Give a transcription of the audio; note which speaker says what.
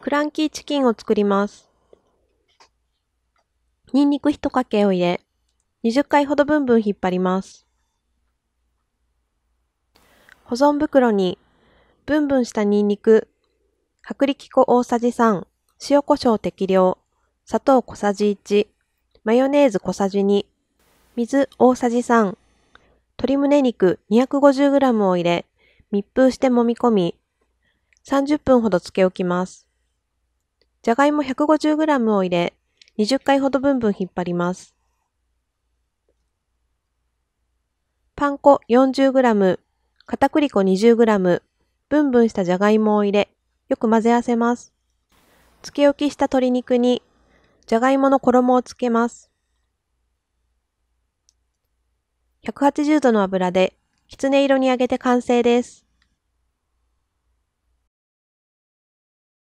Speaker 1: クランキーチキンを作ります。ニンニク1かけを入れ、20回ほどブンブン引っ張ります。保存袋に、ブンブンしたニンニク、薄力粉大さじ3、塩コショウ適量、砂糖小さじ1、マヨネーズ小さじ2、水大さじ3、鶏胸肉 250g を入れ、密封して揉み込み、30分ほど漬け置きます。じゃがいも 150g を入れ、20回ほどぶんぶん引っ張ります。パン粉 40g、片栗粉 20g、ぶんぶんしたじゃがいもを入れ、よく混ぜ合わせます。漬け置きした鶏肉に、じゃがいもの衣をつけます。180度の油で、きつね色に揚げて完成です。